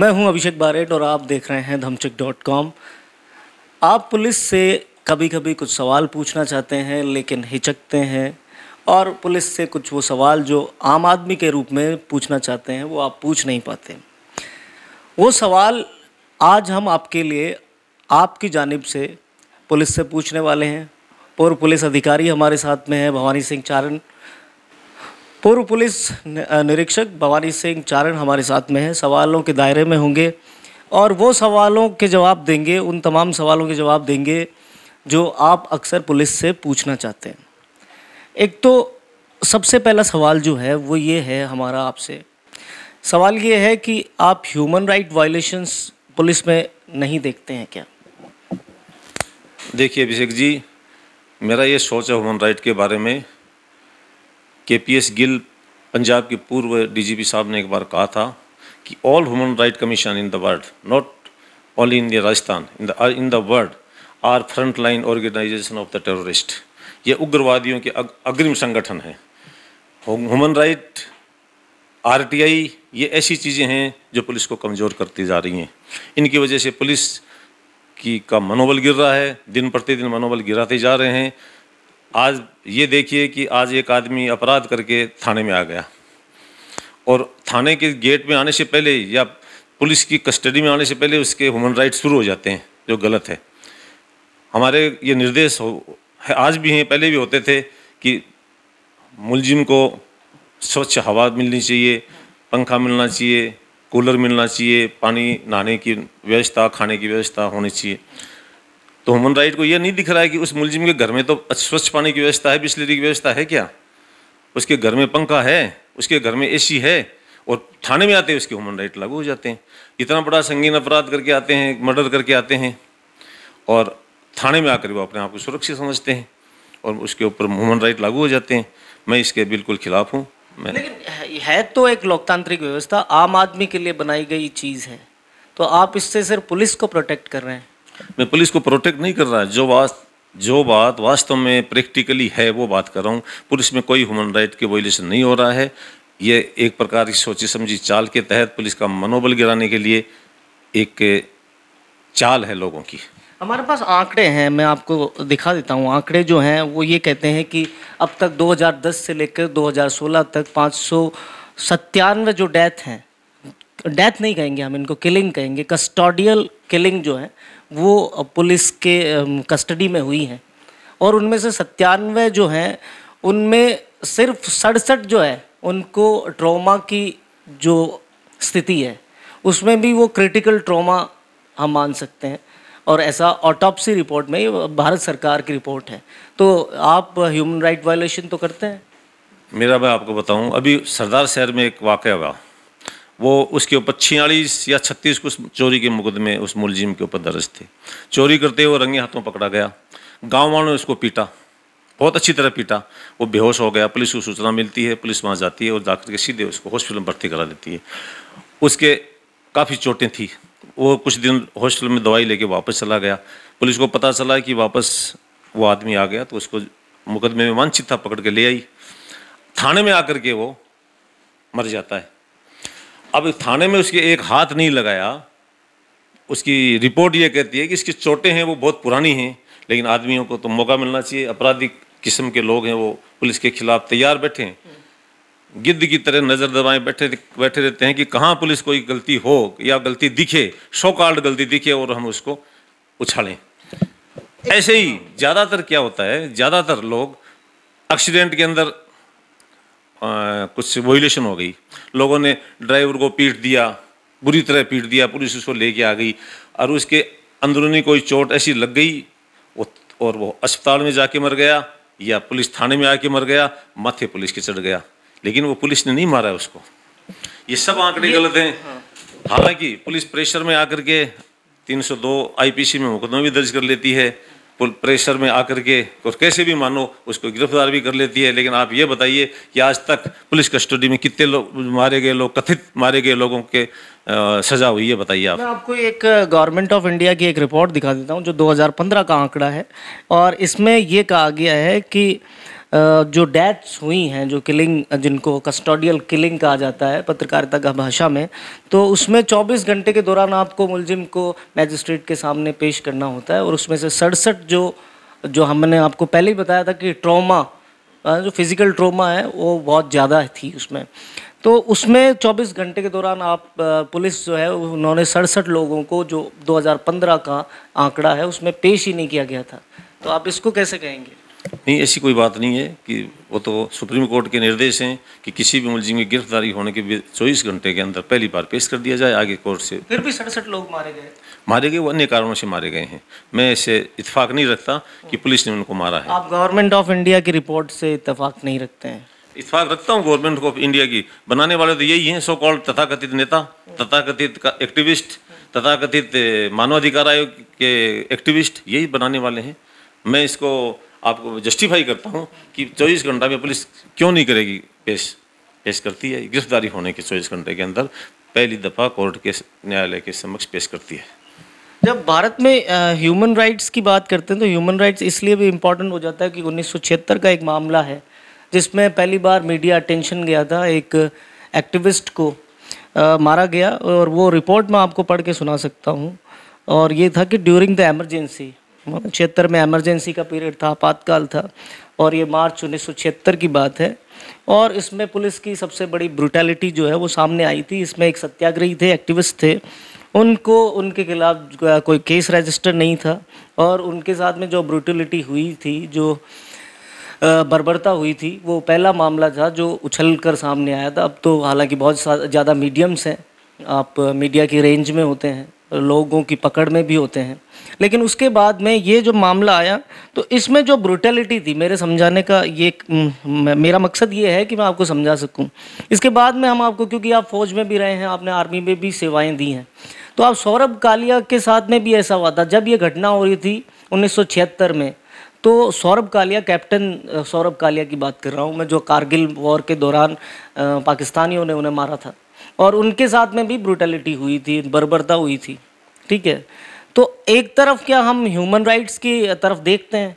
मैं हूं अभिषेक बारेट और आप देख रहे हैं धमचक डॉट कॉम आप पुलिस से कभी कभी कुछ सवाल पूछना चाहते हैं लेकिन हिचकते हैं और पुलिस से कुछ वो सवाल जो आम आदमी के रूप में पूछना चाहते हैं वो आप पूछ नहीं पाते वो सवाल आज हम आपके लिए आपकी जानब से पुलिस से पूछने वाले हैं पूर्व पुलिस अधिकारी हमारे साथ में हैं भवानी सिंह चारण पूर्व पुलिस निरीक्षक भवानी सिंह चारण हमारे साथ में हैं सवालों के दायरे में होंगे और वो सवालों के जवाब देंगे उन तमाम सवालों के जवाब देंगे जो आप अक्सर पुलिस से पूछना चाहते हैं एक तो सबसे पहला सवाल जो है वो ये है हमारा आपसे सवाल ये है कि आप ह्यूमन राइट वायलेशंस पुलिस में नहीं देखते हैं क्या देखिए अभिषेक जी मेरा ये सोच है ह्यूमन राइट के बारे में के पी एस गिल पंजाब के पूर्व डीजीपी साहब ने एक बार कहा था कि all human right commission in the world not only in Rajasthan in the in the world are front line organisation of the terrorist ये उग्रवादियों के अग्रिम संगठन हैं ह्यूमन राइट आरटीआई ये ऐसी चीज़ें हैं जो पुलिस को कमज़ोर करती जा रही हैं इनकी वजह से पुलिस की का मनोबल गिर रहा है दिन प्रतिदिन मनोबल गिराते जा रहे हैं आज ये देखिए कि आज एक आदमी अपराध करके थाने में आ गया और थाने के गेट में आने से पहले या पुलिस की कस्टडी में आने से पहले उसके ह्यूमन राइट्स शुरू हो जाते हैं जो गलत है हमारे ये निर्देश हो आज भी हैं पहले भी होते थे कि मुलजिम को स्वच्छ हवा मिलनी चाहिए पंखा मिलना चाहिए कूलर मिलना चाहिए पानी नहाने की व्यवस्था खाने की व्यवस्था होनी चाहिए तो ह्यूमन राइट को यह नहीं दिख रहा है कि उस मुलजिम के घर में तो स्वच्छ पानी की व्यवस्था है बिस्लरी की व्यवस्था है क्या उसके घर में पंखा है उसके घर में एसी है और थाने में आते हैं उसके ह्यूमन राइट लागू हो जाते हैं इतना बड़ा संगीन अपराध करके आते हैं मर्डर करके आते हैं और थाने में आकर वो अपने आप को सुरक्षित समझते हैं और उसके ऊपर ह्यूमन राइट लागू हो जाते हैं मैं इसके बिल्कुल खिलाफ हूँ मैं लेकिन है तो एक लोकतांत्रिक व्यवस्था आम आदमी के लिए बनाई गई चीज़ है तो आप इससे सिर्फ पुलिस को प्रोटेक्ट कर रहे हैं मैं पुलिस को प्रोटेक्ट नहीं कर रहा जो बात जो बात वास्तव में प्रैक्टिकली है वो बात कर रहा हूँ पुलिस में कोई ह्यूमन राइट के वॉयलेशन नहीं हो रहा है ये एक प्रकार की सोची समझी चाल के तहत पुलिस का मनोबल गिराने के लिए एक चाल है लोगों की हमारे पास आंकड़े हैं मैं आपको दिखा देता हूँ आंकड़े जो हैं वो ये कहते हैं कि अब तक 2010 से लेकर 2016 तक पाँच सौ जो डेथ हैं डेथ नहीं कहेंगे हम इनको किलिंग कहेंगे कस्टोडियल किलिंग जो है वो पुलिस के कस्टडी में हुई हैं और उनमें से सत्तानवे जो हैं उनमें सिर्फ सड़सठ जो है उनको ट्रॉमा की जो स्थिति है उसमें भी वो क्रिटिकल ट्रॉमा हम मान सकते हैं और ऐसा ऑटोपसी रिपोर्ट में ये भारत सरकार की रिपोर्ट है तो आप ह्यूमन राइट वायलेशन तो करते हैं मेरा मैं आपको बताऊं अभी सरदार शहर में एक वाक़ हुआ वो उसके ऊपर छियालीस या छत्तीस कुछ चोरी के मुकदमे उस मुलजिम के ऊपर दर्ज थे चोरी करते हुए रंगे हाथों पकड़ा गया गाँव वालों ने उसको पीटा बहुत अच्छी तरह पीटा वो बेहोश हो गया पुलिस को सूचना मिलती है पुलिस वहाँ जाती है और जाकर के सीधे उसको हॉस्पिटल में भर्ती करा देती है उसके काफ़ी चोटें थी वो कुछ दिन हॉस्पिटल में दवाई लेके वापस चला गया पुलिस को पता चला कि वापस वो आदमी आ गया तो उसको मुकदमे में वांछित था पकड़ के ले आई थाने में आकर के वो मर जाता है अब थाने में उसके एक हाथ नहीं लगाया उसकी रिपोर्ट ये कहती है कि इसकी चोटें हैं वो बहुत पुरानी हैं लेकिन आदमियों को तो मौका मिलना चाहिए आपराधिक किस्म के लोग हैं वो पुलिस के खिलाफ तैयार बैठे हैं गिद्ध की तरह नज़र दबाए बैठे बैठे रहते हैं कि कहाँ पुलिस कोई गलती हो या गलती दिखे शो कार्ड गलती दिखे और हम उसको उछालें ऐसे ही ज़्यादातर क्या होता है ज़्यादातर लोग एक्सीडेंट के अंदर कुछ वोलेशन हो गई लोगों ने ड्राइवर को पीट दिया बुरी तरह पीट दिया पुलिस उसको लेके आ गई और उसके अंदरूनी कोई चोट ऐसी लग गई और वो अस्पताल में जाके मर गया या पुलिस थाने में आके मर गया माथे पुलिस के चढ़ गया लेकिन वो पुलिस ने नहीं मारा उसको ये सब आंकड़े गलत हैं हाँ। हालांकि पुलिस प्रेशर में आकर के 302 आईपीसी में मुकदमा भी दर्ज कर लेती है प्रेशर में आकर के और कैसे भी मानो उसको गिरफ्तार भी कर लेती है लेकिन आप ये बताइए कि आज तक पुलिस कस्टडी में कितने लोग मारे गए लोग कथित मारे गए लोगों के आ, सजा हुई है बताइए आप मैं आपको एक गवर्नमेंट ऑफ इंडिया की एक रिपोर्ट दिखा देता हूँ जो 2015 का आंकड़ा है और इसमें ये कहा गया है कि जो डेथ्स हुई हैं जो किलिंग जिनको कस्टोडियल किलिंग कहा जाता है पत्रकारिता का भाषा में तो उसमें 24 घंटे के दौरान आपको मुलजिम को मैजिस्ट्रेट के सामने पेश करना होता है और उसमें से सड़सठ जो जो हमने आपको पहले ही बताया था कि ट्रॉमा जो फिज़िकल ट्रॉमा है वो बहुत ज़्यादा थी उसमें तो उसमें 24 घंटे के दौरान आप पुलिस जो है उन्होंने सड़सठ लोगों को जो 2015 का आंकड़ा है उसमें पेश ही नहीं किया गया था तो आप इसको कैसे कहेंगे नहीं ऐसी कोई बात नहीं है कि वो तो सुप्रीम कोर्ट के निर्देश हैं कि किसी भी मुलजिम की गिरफ्तारी होने के चौबीस घंटे के अंदर पहली बार पेश कर दिया जाए आगे कोर्ट से फिर भी सड़सठ लोग मारे गए मारे गए वो अन्य कारणों से मारे गए हैं मैं ऐसे इतफाक नहीं रखता कि पुलिस ने उनको मारा है आप गवर्नमेंट ऑफ इंडिया की रिपोर्ट से इतफाक नहीं रखते हैं इतफाक रखता हूँ गवर्नमेंट ऑफ इंडिया की बनाने वाले तो यही है सो कॉल्ड तथाकथित नेता तथाकथित एक्टिविस्ट तथाकथित मानवाधिकार आयोग के एक्टिविस्ट यही बनाने वाले हैं मैं इसको आपको जस्टिफाई करता हूँ कि चौबीस घंटा में पुलिस क्यों नहीं करेगी पेश पेश करती है गिरफ्तारी होने के चौबीस घंटे के अंदर पहली दफ़ा कोर्ट के न्यायालय के समक्ष पेश करती है जब भारत में ह्यूमन राइट्स की बात करते हैं तो ह्यूमन राइट्स इसलिए भी इम्पोर्टेंट हो जाता है कि उन्नीस का एक मामला है जिसमें पहली बार मीडिया अटेंशन गया था एक एक्टिविस्ट को आ, मारा गया और वो रिपोर्ट मैं आपको पढ़ के सुना सकता हूँ और ये था कि ड्यूरिंग द एमरजेंसी छिहत्तर में एमरजेंसी का पीरियड था आपातकाल था और ये मार्च उन्नीस की बात है और इसमें पुलिस की सबसे बड़ी ब्रुटैलिटी जो है वो सामने आई थी इसमें एक सत्याग्रही थे एक्टिविस्ट थे उनको उनके खिलाफ कोई केस रजिस्टर नहीं था और उनके साथ में जो ब्रुटलिटी हुई थी जो बर्बरता हुई थी वो पहला मामला था जो उछल कर सामने आया था अब तो हालांकि बहुत ज़्यादा मीडियम्स हैं आप मीडिया की रेंज में होते हैं लोगों की पकड़ में भी होते हैं लेकिन उसके बाद में ये जो मामला आया तो इसमें जो ब्रूटेलिटी थी मेरे समझाने का ये मेरा मकसद ये है कि मैं आपको समझा सकूं इसके बाद में हम आपको क्योंकि आप फौज में भी रहे हैं आपने आर्मी में भी सेवाएं दी हैं तो आप सौरभ कालिया के साथ में भी ऐसा हुआ था जब ये घटना हो रही थी उन्नीस में तो सौरभ कालिया कैप्टन सौरभ कालिया की बात कर रहा हूँ मैं जो कारगिल वॉर के दौरान पाकिस्तानियों ने उन्हें मारा था और उनके साथ में भी ब्रूटलिटी हुई थी बर्बरता हुई थी ठीक है तो एक तरफ क्या हम ह्यूमन राइट्स की तरफ देखते हैं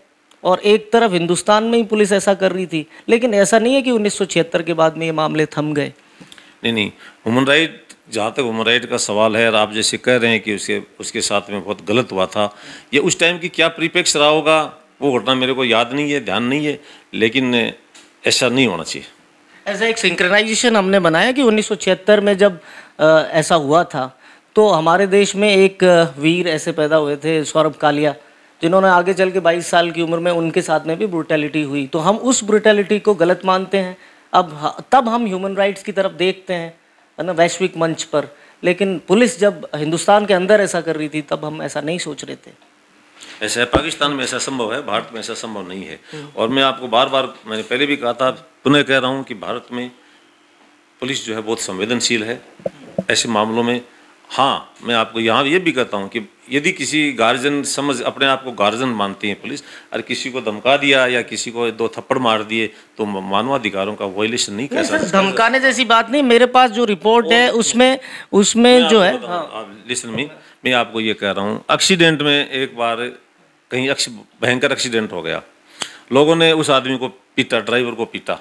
और एक तरफ हिंदुस्तान में ही पुलिस ऐसा कर रही थी लेकिन ऐसा नहीं है कि उन्नीस के बाद में ये मामले थम गए नहीं नहीं ह्यूमन राइट जहाँ तक ह्यूमन राइट का सवाल है और आप जैसे कह रहे हैं कि उसके उसके साथ में बहुत गलत हुआ था ये उस टाइम की क्या प्रीपेक्स रहा होगा वो घटना मेरे को याद नहीं है ध्यान नहीं है लेकिन ऐसा नहीं होना चाहिए एज एक सिंक्रनाइजेशन हमने बनाया कि उन्नीस में जब आ, ऐसा हुआ था तो हमारे देश में एक वीर ऐसे पैदा हुए थे सौरभ कालिया जिन्होंने आगे चल के 22 साल की उम्र में उनके साथ में भी ब्रुटैलिटी हुई तो हम उस ब्रुटैलिटी को गलत मानते हैं अब तब हम ह्यूमन राइट्स की तरफ देखते हैं है ना वैश्विक मंच पर लेकिन पुलिस जब हिंदुस्तान के अंदर ऐसा कर रही थी तब हम ऐसा नहीं सोच रहे थे ऐसा है पाकिस्तान में ऐसा संभव है भारत में ऐसा संभव नहीं है और मैं आपको बार बार मैंने पहले भी कहा था पुनः कह रहा हूँ कि भारत में पुलिस जो है बहुत संवेदनशील है ऐसे मामलों में हाँ मैं आपको यहाँ ये भी कहता हूँ कि यदि किसी गार्जियन समझ अपने आप को गार्जियन मानती है पुलिस और किसी को धमका दिया या किसी को दो थप्पड़ मार दिए तो मानवाधिकारों का वॉयलेशन नहीं कर सकता धमकाने जैसी बात नहीं मेरे पास जो रिपोर्ट है उसमें उसमें जो है लिसन मी मैं आपको ये कह रहा हूँ एक्सीडेंट में एक बार कहीं अक्ष भयंकर एक्सीडेंट हो गया लोगों ने उस आदमी को पीटा ड्राइवर को पीटा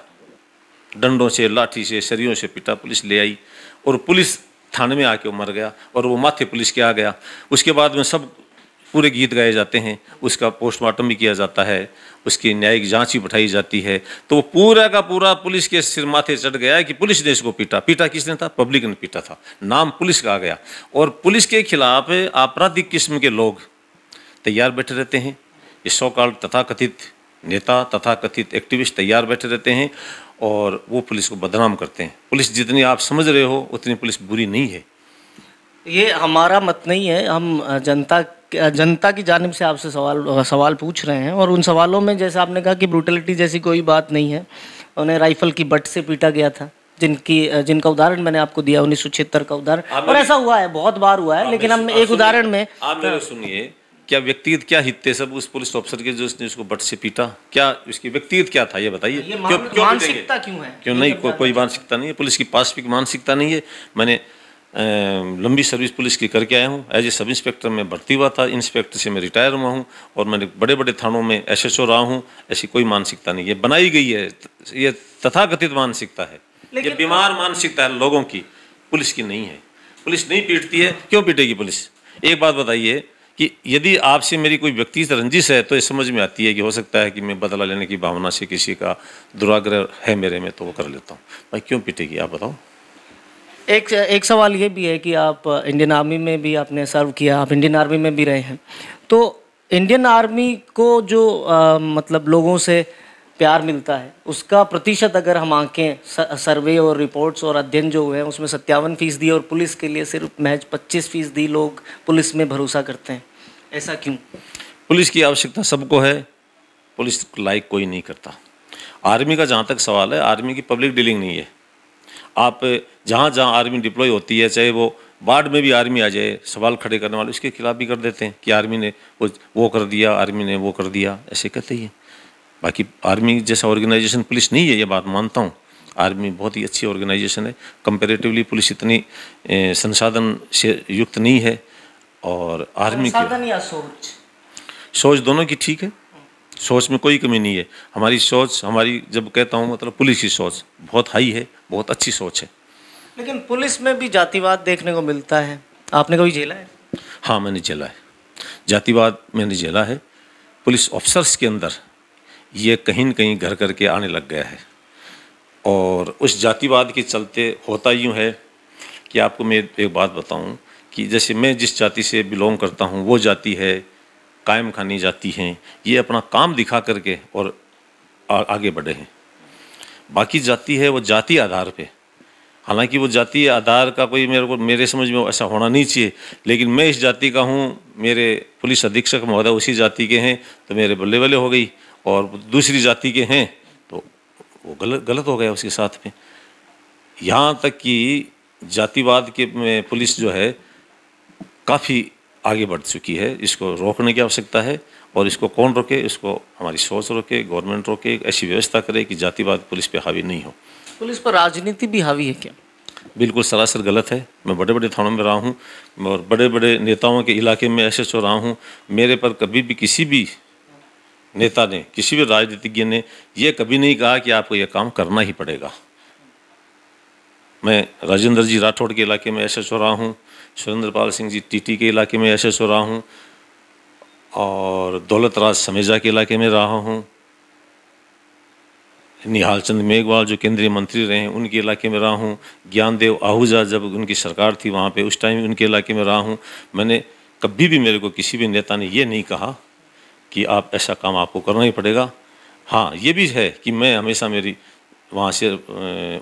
डंडों से लाठी से सरियों से पीटा पुलिस ले आई और पुलिस थाने में आके मर गया और वो माथे पुलिस के आ गया उसके बाद में सब पूरे गीत गाए जाते हैं उसका पोस्टमार्टम भी किया जाता है उसकी न्यायिक जांच भी बैठाई जाती है तो वो पूरा का पूरा पुलिस के सिर माथे चढ़ गया कि पुलिस ने इसको पीटा पीटा किसने था पब्लिक ने पीटा था नाम पुलिस का आ गया और पुलिस के खिलाफ आपराधिक किस्म के लोग तैयार बैठे रहते हैं ये सौ काल तथाकथित नेता तथाकथित एक्टिविस्ट तैयार बैठे रहते हैं और वो पुलिस को बदनाम करते हैं पुलिस जितनी आप समझ रहे हो उतनी पुलिस बुरी नहीं है ये हमारा मत नहीं है हम जनता जनता की जानब से आपसे सवाल सवाल पूछ रहे हैं और उन सवालों में जैसे आपने कहा कि ब्रूटलिटी जैसी कोई बात नहीं है उन्हें राइफल की बट से पीटा गया था जिनकी जिनका उदाहरण मैंने आपको दिया उन्नीस का उदाहरण और ऐसा हुआ है बहुत बार हुआ है लेकिन हम एक उदाहरण में आप सुनिए क्या व्यक्तिगत क्या हित थे सब उस पुलिस ऑफिसर के जो उसने उसको बट से पीटा क्या उसकी व्यक्तिगत क्या था ये बताइए क्यों क्यों मानसिकता क्यों है क्यों नहीं को, कोई मानसिकता नहीं है पुलिस की पास की मानसिकता नहीं है मैंने लंबी सर्विस पुलिस की करके आया हूँ एज ए सब इंस्पेक्टर मैं भर्ती हुआ था इंस्पेक्टर से मैं रिटायर हुआ हूँ और मैंने बड़े बड़े थानों में एस ओ रहा हूँ ऐसी कोई मानसिकता नहीं ये बनाई गई है ये तथाकथित मानसिकता है ये बीमार मानसिकता है लोगों की पुलिस की नहीं है पुलिस नहीं पीटती है क्यों पीटेगी पुलिस एक बात बताइए कि यदि आपसे मेरी कोई व्यक्तिगत रंजिश है तो ये समझ में आती है कि हो सकता है कि मैं बदला लेने की भावना से किसी का दुराग्रह है मेरे में तो वो कर लेता हूँ भाई क्यों पीटेगी आप बताओ एक एक सवाल ये भी है कि आप इंडियन आर्मी में भी आपने सर्व किया आप इंडियन आर्मी में भी रहे हैं तो इंडियन आर्मी को जो आ, मतलब लोगों से प्यार मिलता है उसका प्रतिशत अगर हम आंकें सर्वे और रिपोर्ट्स और अध्ययन जो हुए हैं उसमें सत्तावन फीसदी और पुलिस के लिए सिर्फ महज पच्चीस फीसदी लोग पुलिस में भरोसा करते हैं ऐसा क्यों पुलिस की आवश्यकता सबको है पुलिस लाइक कोई नहीं करता आर्मी का जहाँ तक सवाल है आर्मी की पब्लिक डीलिंग नहीं है आप जहाँ जहाँ आर्मी डिप्लॉय होती है चाहे वो बाढ़ में भी आर्मी आ जाए सवाल खड़े करने वाले उसके खिलाफ भी कर देते हैं कि आर्मी ने वो वो कर दिया आर्मी ने वो कर दिया ऐसे कहते ही हैं बाकी आर्मी जैसा ऑर्गेनाइजेशन पुलिस नहीं है ये बात मानता हूँ आर्मी बहुत ही अच्छी ऑर्गेनाइजेशन है कंपेरेटिवली पुलिस इतनी संसाधन से युक्त नहीं है और आर्मी की सोच सोच दोनों की ठीक है सोच में कोई कमी नहीं है हमारी सोच हमारी जब कहता हूँ मतलब पुलिस की सोच बहुत हाई है बहुत अच्छी सोच है लेकिन पुलिस में भी जातिवाद देखने को मिलता है आपने कभी झेला है हाँ मैंने झेला है जातिवाद मैंने झेला है पुलिस ऑफिसर्स के अंदर ये कहीं न कहीं घर घर के आने लग गया है और उस जातिवाद के चलते होता यूँ है कि आपको मैं एक बात बताऊँ कि जैसे मैं जिस जाति से बिलोंग करता हूँ वो जाति है कायम खानी जाती हैं ये अपना काम दिखा करके और आ, आगे बढ़े हैं बाकी जाति है वो जाति आधार पे हालांकि वो जाति आधार का कोई मेरे को मेरे समझ में ऐसा होना नहीं चाहिए लेकिन मैं इस जाति का हूँ मेरे पुलिस अधीक्षक महोदय उसी जाति के हैं तो मेरे बल्ले बल्ले हो गई और दूसरी जाति के हैं तो वो गलत गलत हो गया उसके साथ में यहाँ तक कि जातिवाद के में पुलिस जो है काफ़ी आगे बढ़ चुकी है इसको रोकने की आवश्यकता है और इसको कौन रोके इसको हमारी सोच रोके गवर्नमेंट रोके ऐसी व्यवस्था करे कि जातिवाद पुलिस पे हावी नहीं हो पुलिस पर राजनीति भी हावी है क्या बिल्कुल सरासर गलत है मैं बड़े बड़े थानों में रहा हूँ और बड़े बड़े नेताओं के इलाके में ऐसे चो रहा हूँ मेरे पर कभी भी किसी भी नेता ने किसी भी राजनीतिज्ञ ने यह कभी नहीं कहा कि आपको यह काम करना ही पड़ेगा मैं राजेंद्र जी राठौड़ के इलाके में ऐसे चो रहा हूँ सुरेंद्र पाल सिंह जी टीटी के इलाके में एस सो रहा हूँ और दौलत राज समेजा के इलाके में रहा हूँ निहाल चंद मेघवाल जो केंद्रीय मंत्री रहे हैं उनके इलाके में रहा हूँ ज्ञानदेव आहूजा जब उनकी सरकार थी वहाँ पे उस टाइम उनके इलाके में रहा हूँ मैंने कभी भी मेरे को किसी भी नेता ने यह नहीं कहा कि आप ऐसा काम आपको करना ही पड़ेगा हाँ ये भी है कि मैं हमेशा मेरी वहाँ से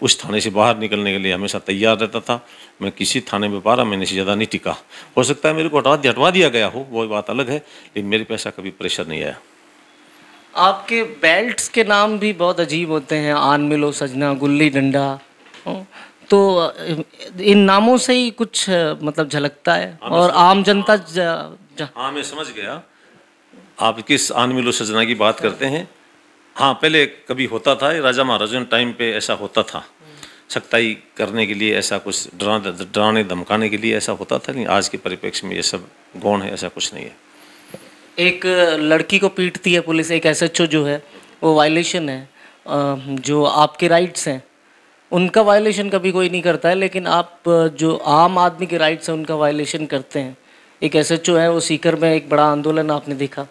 उस थाने से बाहर निकलने के लिए हमेशा तैयार रहता था मैं किसी थाने में बारह महीने से ज़्यादा नहीं टिका हो सकता है मेरे को हटवा हटवा दिया गया हो वो बात अलग है लेकिन मेरे पैसा कभी प्रेशर नहीं आया आपके बेल्ट्स के नाम भी बहुत अजीब होते हैं आन मिलो सजना गुल्ली डंडा तो इन नामों से ही कुछ मतलब झलकता है हाँ, और आम जनता हाँ मैं समझ गया आप किस आन मिलो सजना की बात अच्छा। करते हैं हाँ पहले कभी होता था राजा महाराजा ने टाइम पे ऐसा होता था सख्ताई करने के लिए ऐसा कुछ डरा डराने धमकाने के लिए ऐसा होता था नहीं आज के परिप्रेक्ष्य में ये सब गौण है ऐसा कुछ नहीं है एक लड़की को पीटती है पुलिस एक एस जो है वो वायलेशन है जो आपके राइट्स हैं उनका वायलेशन कभी कोई नहीं करता है लेकिन आप जो आम आदमी के राइट्स हैं उनका वायलेशन करते हैं एक एस है वो सीकर में एक बड़ा आंदोलन आपने देखा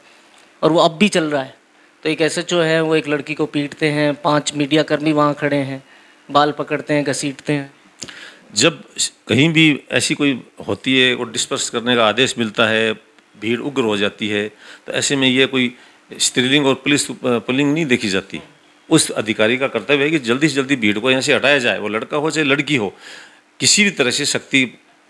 और वो अब भी चल रहा है तो एक ऐसे जो है वो एक लड़की को पीटते हैं पांच मीडिया कर्मी वहाँ खड़े हैं बाल पकड़ते हैं घसीटते हैं जब कहीं भी ऐसी कोई होती है और डिस्पर्स करने का आदेश मिलता है भीड़ उग्र हो जाती है तो ऐसे में ये कोई स्त्रीलिंग और पुलिस पुलिंग नहीं देखी जाती उस अधिकारी का कर्तव्य है कि जल्दी से जल्दी भीड़ को यहाँ से हटाया जाए वो लड़का हो चाहे लड़की हो किसी भी तरह से शक्ति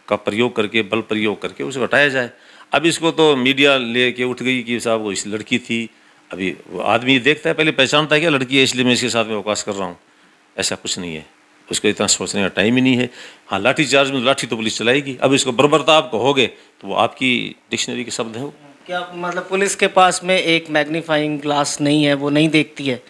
का प्रयोग करके बल प्रयोग करके उसे हटाया जाए अब इसको तो मीडिया ले के उठ गई कि साहब वो इस लड़की थी अभी वो आदमी देखता है पहले पहचानता है क्या लड़की है इसलिए मैं इसके साथ में अवकाश कर रहा हूँ ऐसा कुछ नहीं है उसको इतना सोचने का टाइम ही नहीं है हाँ लाठी चार्ज में लाठी तो पुलिस चलाएगी अब इसको बर्बरता आप कहोगे तो वो आपकी डिक्शनरी के शब्द है क्या मतलब पुलिस के पास में एक मैग्नीफाइंग ग्लास नहीं है वो नहीं देखती है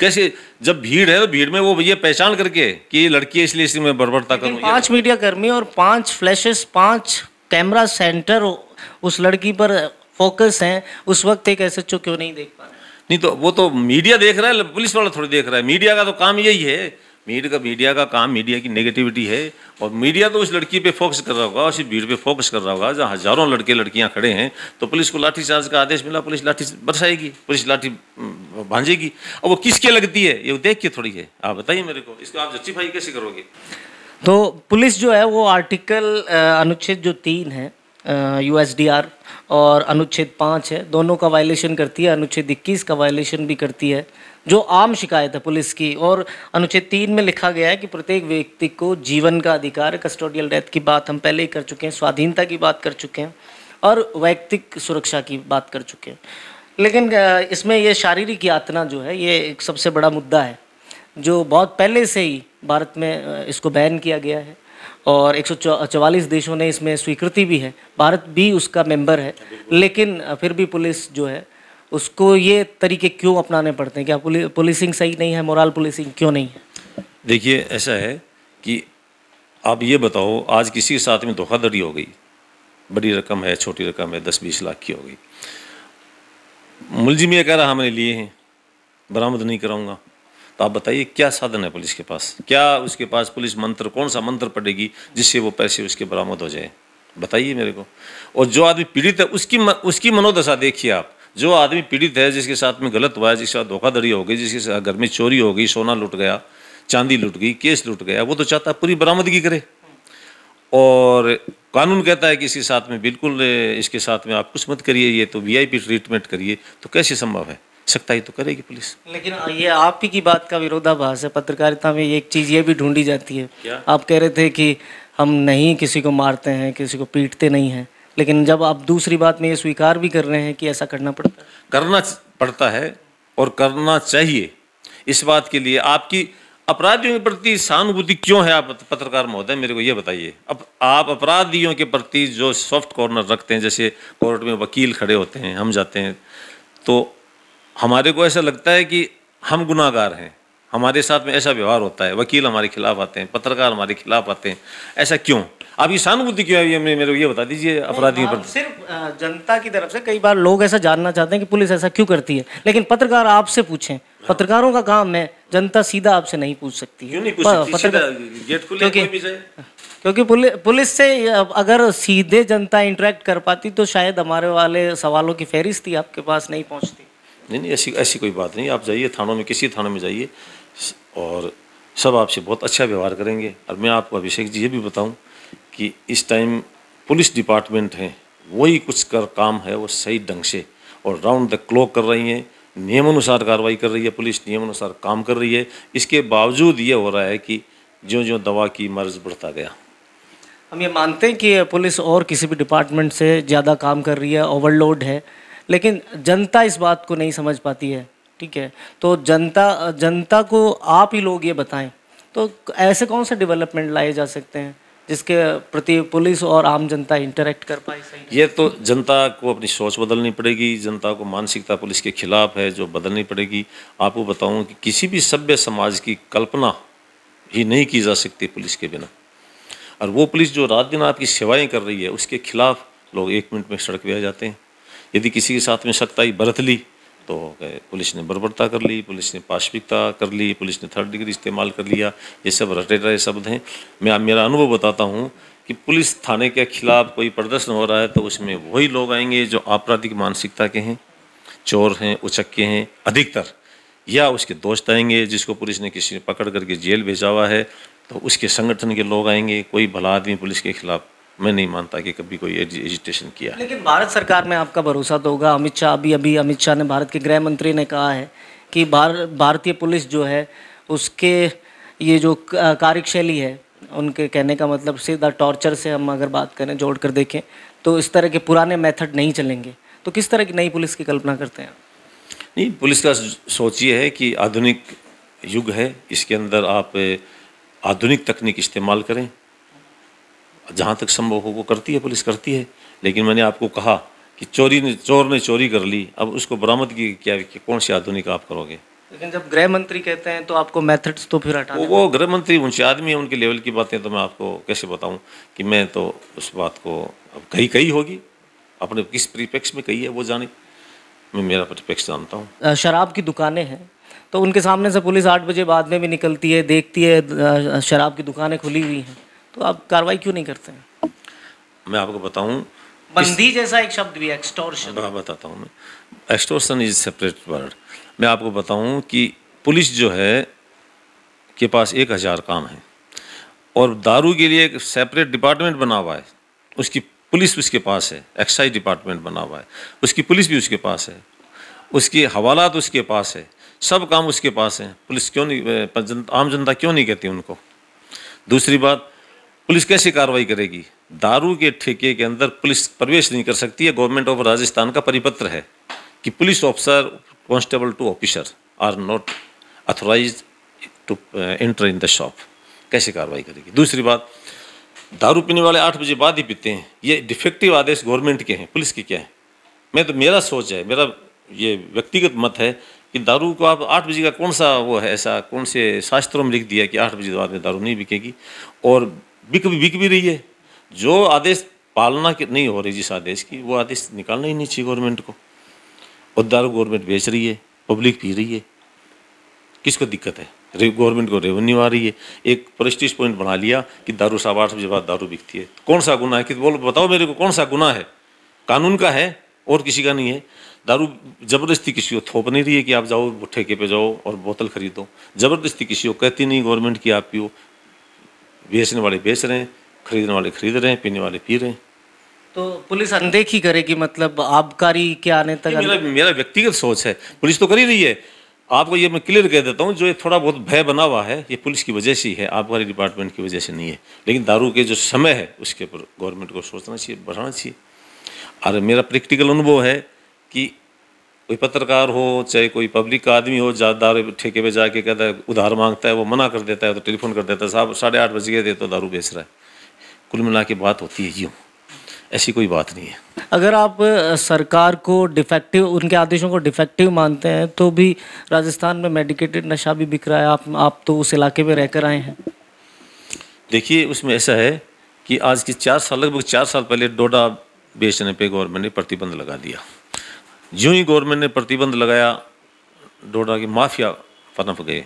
कैसे जब भीड़ है तो भीड़ में वो ये पहचान करके कि ये लड़की है इसलिए इसलिए मैं बर्बरता करूँ पाँच मीडिया कर्मी और पाँच फ्लैशेस पाँच कैमरा सेंटर उस लड़की पर फोकस हैं उस वक्त एक एस क्यों नहीं देख पा रहे नहीं तो वो तो मीडिया देख रहा है पुलिस वाला थोड़ी देख रहा है मीडिया का तो काम यही है मीडिया का मीडिया का काम मीडिया की नेगेटिविटी है और मीडिया तो उस लड़की पे फोकस कर रहा होगा उसी भीड़ पे फोकस कर रहा होगा जहाँ हजारों लड़के लड़कियाँ खड़े हैं तो पुलिस को लाठी चार्ज का आदेश मिला पुलिस लाठी बरसाएगी पुलिस लाठी भांजेगी अब वो किसके लगती है ये देख के थोड़ी है आप बताइए मेरे को इसको आप जस्टिफाई कैसे करोगे तो पुलिस जो है वो आर्टिकल अनुच्छेद जो तीन है यू और अनुच्छेद पाँच है दोनों का वायलेशन करती है अनुच्छेद इक्कीस का वायलेशन भी करती है जो आम शिकायत है पुलिस की और अनुच्छेद तीन में लिखा गया है कि प्रत्येक व्यक्ति को जीवन का अधिकार कस्टोडियल डेथ की बात हम पहले ही कर चुके हैं स्वाधीनता की बात कर चुके हैं और वैयक्तिक सुरक्षा की बात कर चुके हैं लेकिन इसमें यह शारीरिक यातना जो है ये एक सबसे बड़ा मुद्दा है जो बहुत पहले से ही भारत में इसको बैन किया गया है और एक देशों ने इसमें स्वीकृति भी है भारत भी उसका मेंबर है लेकिन फिर भी पुलिस जो है उसको ये तरीके क्यों अपनाने पड़ते हैं क्या पुलि, पुलिसिंग सही नहीं है मोरल पुलिसिंग क्यों नहीं है देखिए ऐसा है कि आप ये बताओ आज किसी के साथ में धोखाधड़ी हो गई बड़ी रकम है छोटी रकम है दस बीस लाख की हो गई मुलजिम यह कह रहा हमने हाँ, लिए हैं बरामद नहीं कराऊंगा तो आप बताइए क्या साधन है पुलिस के पास क्या उसके पास पुलिस मंत्र कौन सा मंत्र पड़ेगी जिससे वो पैसे उसके बरामद हो जाए बताइए मेरे को और जो आदमी पीड़ित है उसकी उसकी मनोदशा देखिए आप जो आदमी पीड़ित है जिसके साथ में गलत हुआ है जिसके साथ धोखाधड़ी हो गई जिसके साथ घर में चोरी हो गई सोना लूट गया चांदी लूट गई केस लूट गया वो तो चाहता है पूरी बरामदगी करे और कानून कहता है कि इसके साथ में बिल्कुल इसके साथ में आप कुछ मत करिए ये तो वीआईपी ट्रीटमेंट करिए तो कैसे संभव है सख्ताई तो करेगी पुलिस लेकिन ये आप ही की बात का विरोधाभास है पत्रकारिता में एक चीज़ ये भी ढूंढी जाती है क्या? आप कह रहे थे कि हम नहीं किसी को मारते हैं किसी को पीटते नहीं हैं लेकिन जब आप दूसरी बात में ये स्वीकार भी कर रहे हैं कि ऐसा करना पड़ता है करना पड़ता है और करना चाहिए इस बात के लिए आपकी अपराधियों के प्रति सहानुभूति क्यों है आप पत्रकार महोदय मेरे को ये बताइए अब आप अपराधियों के प्रति जो सॉफ्ट कॉर्नर रखते हैं जैसे कोर्ट में वकील खड़े होते हैं हम जाते हैं तो हमारे को ऐसा लगता है कि हम गुनाहगार हैं हमारे साथ में ऐसा व्यवहार होता है वकील हमारे खिलाफ आते हैं पत्रकार हमारे खिलाफ आते हैं ऐसा क्यों आप ये सहानुभूति क्यों है ये मेरे को ये बता दीजिए अपराधी हाँ, पर सिर्फ जनता की तरफ से कई बार लोग ऐसा जानना चाहते हैं कि पुलिस ऐसा क्यों करती है लेकिन पत्रकार आपसे पूछें हाँ। पत्रकारों का काम है जनता सीधा आपसे नहीं पूछ सकती क्यों नहीं पूछ सकती गेट खुले क्योंकि क्योंकि पुलिस से अगर सीधे जनता इंटरेक्ट कर पाती तो शायद हमारे वाले सवालों की फहरिस्त ही आपके पास नहीं पहुँचती नहीं नहीं ऐसी ऐसी कोई बात नहीं आप जाइए थानों में किसी थानों में जाइए और सब आपसे बहुत अच्छा व्यवहार करेंगे और मैं आपको अभिषेक जी ये भी बताऊँ कि इस टाइम पुलिस डिपार्टमेंट हैं वही कुछ कर काम है वो सही ढंग से और राउंड द क्लॉक कर रही हैं नियमानुसार कार्रवाई कर रही है पुलिस नियमानुसार काम कर रही है इसके बावजूद ये हो रहा है कि जो ज्यों दवा की मर्ज बढ़ता गया हम ये मानते हैं कि पुलिस और किसी भी डिपार्टमेंट से ज़्यादा काम कर रही है ओवरलोड है लेकिन जनता इस बात को नहीं समझ पाती है ठीक है तो जनता जनता को आप ही लोग ये बताएं तो ऐसे कौन से डेवलपमेंट लाए जा सकते हैं जिसके प्रति पुलिस और आम जनता इंटरेक्ट कर पाए ये तो जनता को अपनी सोच बदलनी पड़ेगी जनता को मानसिकता पुलिस के खिलाफ है जो बदलनी पड़ेगी आपको बताऊँ कि किसी भी सभ्य समाज की कल्पना ही नहीं की जा सकती पुलिस के बिना और वो पुलिस जो रात दिन आपकी सेवाएं कर रही है उसके खिलाफ लोग एक मिनट में सड़क पर आ जाते हैं यदि किसी के साथ में सख्ताई बरत ली तो पुलिस ने बर्बरता कर ली पुलिस ने पाश्विकता कर ली पुलिस ने थर्ड डिग्री इस्तेमाल कर लिया ये सब रटे रहे शब्द हैं मैं मेरा अनुभव बताता हूँ कि पुलिस थाने के खिलाफ कोई प्रदर्शन हो रहा है तो उसमें वही लोग आएंगे जो आपराधिक मानसिकता के हैं चोर हैं उचक्के हैं अधिकतर या उसके दोस्त आएंगे जिसको पुलिस ने किसी ने पकड़ करके जेल भेजा हुआ है तो उसके संगठन के लोग आएंगे कोई भला आदमी पुलिस के खिलाफ मैं नहीं मानता कि कभी कोई एजिटेशन किया लेकिन भारत सरकार में आपका भरोसा तो होगा अमित शाह अभी अभी अमित शाह ने भारत के गृह मंत्री ने कहा है कि भार भारतीय पुलिस जो है उसके ये जो कार्यशैली है उनके कहने का मतलब सीधा टॉर्चर से हम अगर बात करें जोड़ कर देखें तो इस तरह के पुराने मेथड नहीं चलेंगे तो किस तरह की नई पुलिस की कल्पना करते हैं नहीं पुलिस का सोच ये है कि आधुनिक युग है इसके अंदर आप आधुनिक तकनीक इस्तेमाल करें जहाँ तक संभव हो वो करती है पुलिस करती है लेकिन मैंने आपको कहा कि चोरी ने चोर ने चोरी कर ली अब उसको बरामद की क्या कौन सी आधुनिक आप करोगे लेकिन जब गृह मंत्री कहते हैं तो आपको मेथड्स तो फिर हटा वो, गृह मंत्री उनसे आदमी है उनके लेवल की बातें तो मैं आपको कैसे बताऊं कि मैं तो उस बात को अब कही कही होगी अपने किस परिपेक्ष में कही है वो जाने मैं मेरा परिपेक्ष जानता हूँ शराब की दुकानें हैं तो उनके सामने से पुलिस आठ बजे बाद में भी निकलती है देखती है शराब की दुकानें खुली हुई हैं तो आप कार्रवाई क्यों नहीं करते हैं मैं आपको बताऊं बंदी जैसा एक शब्द भी एक्सटोर्शन हाँ, बताता हूँ मैं एक्सटोर्शन इज सेपरेट वर्ड मैं आपको बताऊँ कि पुलिस जो है के पास एक हज़ार काम है और दारू के लिए एक सेपरेट डिपार्टमेंट बना हुआ है उसकी पुलिस उसके पास है एक्साइज डिपार्टमेंट बना हुआ है उसकी पुलिस भी उसके पास है उसके हवालात तो उसके पास है सब काम उसके पास हैं पुलिस क्यों नहीं आम जनता क्यों नहीं कहती उनको दूसरी बात पुलिस कैसे कार्रवाई करेगी दारू के ठेके के अंदर पुलिस प्रवेश नहीं कर सकती है गवर्नमेंट ऑफ राजस्थान का परिपत्र है कि police officer constable to officer are not authorise to enter in the shop कैसे कार्रवाई करेगी दूसरी बात दारू पीने वाले आठ बजे बाद ही पीते हैं ये डिफेक्टिव आदेश गवर्नमेंट के हैं पुलिस के क्या है मैं तो मेरा सोच है मेरा ये व्यक्तिगत मत है कि दारू को आप आठ बजे का कौन सा वो है ऐसा कौन से शास्त्रों में लिख दिया कि आठ बजे बाद में दारू नहीं बिकेगी और बिक भी बिक भी रही है जो आदेश पालना की नहीं हो रही जिस आदेश की वो आदेश निकालना ही नहीं चाहिए गवर्नमेंट को और दारू गवर्नमेंट बेच रही है पब्लिक पी रही है किसको दिक्कत है गवर्नमेंट को रेवेन्यू आ रही है एक प्रेस्टिज पॉइंट बना लिया कि दारू साहब आठ बजे बाद दारू बिकती है कौन सा गुना है कि बोलो बताओ मेरे को कौन सा गुना है कानून का है और किसी का नहीं है दारू जबरदस्ती किसी को थोप नहीं रही है कि आप जाओ ठेके पे जाओ और बोतल खरीदो जबरदस्ती किसी को कहती नहीं गवर्नमेंट की आप पियो बेचने वाले बेच रहे हैं खरीदने वाले खरीद रहे हैं पीने वाले पी रहे हैं तो पुलिस अनदेखी करेगी मतलब आबकारी के आने तक मेरा मेरा व्यक्तिगत सोच है पुलिस तो कर ही रही है आपको ये मैं क्लियर कह देता हूँ जो ये थोड़ा बहुत भय बना हुआ है ये पुलिस की वजह से ही है आबकारी डिपार्टमेंट की वजह से नहीं है लेकिन दारू के जो समय है उसके ऊपर गवर्नमेंट को सोचना चाहिए बढ़ाना चाहिए और मेरा प्रैक्टिकल अनुभव है कि कोई पत्रकार हो चाहे कोई पब्लिक का आदमी हो दारू ठेके पे जाके कहता है उधार मांगता है वो मना कर देता है तो टेलीफोन कर देता है साहब साढ़े आठ बज गए दे तो दारू बेच रहा है कुल मिला के बात होती है यूँ ऐसी कोई बात नहीं है अगर आप सरकार को डिफेक्टिव उनके आदेशों को डिफेक्टिव मानते हैं तो भी राजस्थान में मेडिकेटेड नशा भी बिक रहा है आप आप तो उस इलाके में रहकर आए हैं देखिए उसमें ऐसा है कि आज की चार साल लगभग चार साल पहले डोडा बेचने पर गवर्नमेंट ने प्रतिबंध लगा दिया यूं ही गवर्नमेंट ने प्रतिबंध लगाया डोडा के माफिया पनप गए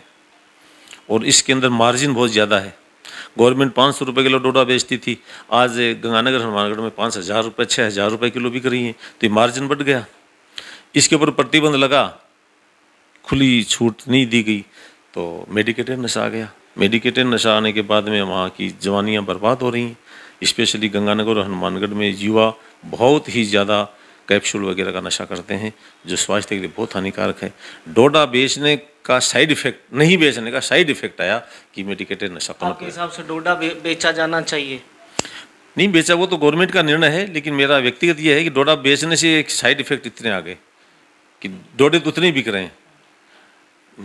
और इसके अंदर मार्जिन बहुत ज़्यादा है गवर्नमेंट पाँच सौ रुपये किलो डोडा बेचती थी आज गंगानगर हनुमानगढ़ में पाँच हज़ार रुपये छः हज़ार रुपये किलो बिक रही हैं तो ये मार्जिन बढ़ गया इसके ऊपर प्रतिबंध लगा खुली छूट नहीं दी गई तो मेडिकेटेड नशा आ गया मेडिकेटेड नशा आने के बाद में वहाँ की जवानियाँ बर्बाद हो रही हैं स्पेशली गंगानगर और हनुमानगढ़ में युवा बहुत ही ज़्यादा कैप्सूल वगैरह का नशा करते हैं जो स्वास्थ्य के लिए बहुत हानिकारक है डोडा बेचने का साइड इफेक्ट नहीं बेचने का साइड इफेक्ट आया कि मेडिकेटेड नशा आपके हिसाब से डोडा बेचा जाना चाहिए नहीं बेचा वो तो गवर्नमेंट का निर्णय है लेकिन मेरा व्यक्तिगत ये है कि डोडा बेचने से एक साइड इफेक्ट इतने आ गए कि डोडे तो उतने बिक रहे हैं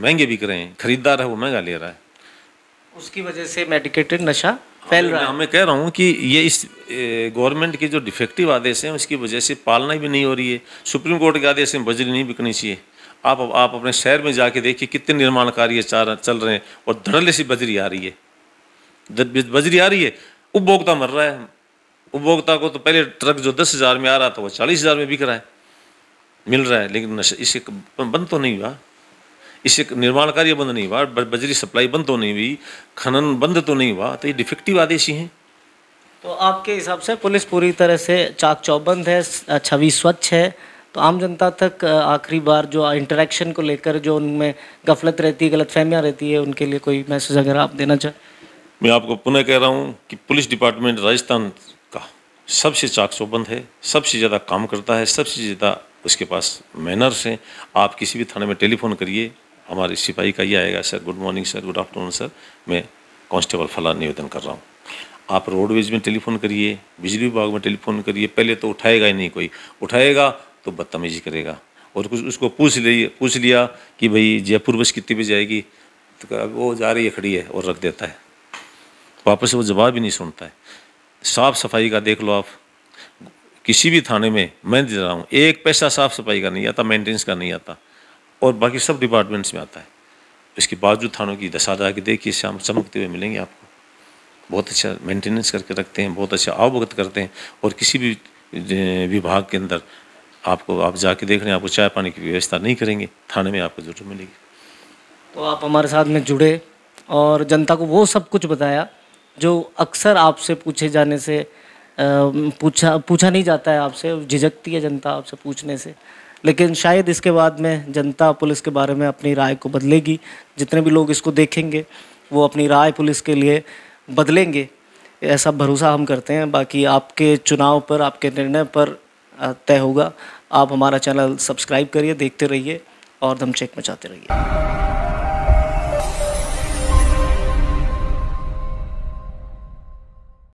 महंगे बिक रहे हैं खरीदार है वो महंगा ले रहा है उसकी वजह से मेडिकेटेड नशा फैल रहा है मैं कह रहा हूँ कि ये इस गवर्नमेंट के जो डिफेक्टिव आदेश हैं उसकी वजह से पालना भी नहीं हो रही है सुप्रीम कोर्ट के आदेश में बजरी नहीं बिकनी चाहिए आप आप अपने शहर में जाके देखिए कितने निर्माण कार्य चल रहे हैं और धड़ल्ले सी बजरी आ रही है बजरी आ रही है उपभोक्ता मर रहा है उपभोक्ता को तो पहले ट्रक जो दस हज़ार में आ रहा था वो चालीस हज़ार में बिक रहा है मिल रहा है लेकिन इसे बंद तो नहीं हुआ इससे निर्माण कार्य बंद नहीं हुआ बजरी सप्लाई बंद तो नहीं हुई खनन बंद तो नहीं हुआ तो ये डिफेक्टिव आदेश ही हैं तो आपके हिसाब से पुलिस पूरी तरह से चाक चौबंद है छवि स्वच्छ है तो आम जनता तक आखिरी बार जो इंटरेक्शन को लेकर जो उनमें गफलत रहती है गलत फहमियाँ रहती है उनके लिए कोई मैसेज अगर आप देना चाहें मैं आपको पुनः कह रहा हूँ कि पुलिस डिपार्टमेंट राजस्थान का सबसे चाक चौबंद है सबसे ज़्यादा काम करता है सबसे ज़्यादा उसके पास मैनर्स हैं आप किसी भी थाने में टेलीफोन करिए हमारे सिपाही का ये आएगा sir good morning sir good afternoon sir मैं कांस्टेबल फला निवेदन कर रहा हूँ आप रोडवेज में टेलीफोन करिए बिजली विभाग में टेलीफोन करिए पहले तो उठाएगा ही नहीं कोई उठाएगा तो बदतमीजी करेगा और कुछ उसको पूछ लिए पूछ लिया कि भाई जयपुर बस कितनी बजे जाएगी तो वो जा रही है खड़ी है और रख देता है वापस वो जवाब ही नहीं सुनता है साफ़ सफाई का देख लो आप किसी भी थाने में मैं दे रहा हूँ एक पैसा साफ़ सफाई का नहीं आता मेंटेनेंस का नहीं आता और बाकी सब डिपार्टमेंट्स में आता है तो इसके बावजूद थानों की दशा जाके देखिए शाम चमकते हुए मिलेंगे आपको बहुत अच्छा मेंटेनेंस करके रखते हैं बहुत अच्छा अवगत करते हैं और किसी भी विभाग के अंदर आपको आप जाके देख रहे हैं आपको चाय पानी की व्यवस्था नहीं करेंगे थाने में आपको जरूर मिलेगी तो आप हमारे साथ में जुड़े और जनता को वो सब कुछ बताया जो अक्सर आपसे पूछे जाने से पूछा पूछा नहीं जाता है आपसे झिझकती है जनता आपसे पूछने से लेकिन शायद इसके बाद में जनता पुलिस के बारे में अपनी राय को बदलेगी जितने भी लोग इसको देखेंगे वो अपनी राय पुलिस के लिए बदलेंगे ऐसा भरोसा हम करते हैं बाकी आपके चुनाव पर आपके निर्णय पर तय होगा आप हमारा चैनल सब्सक्राइब करिए देखते रहिए और में मचाते रहिए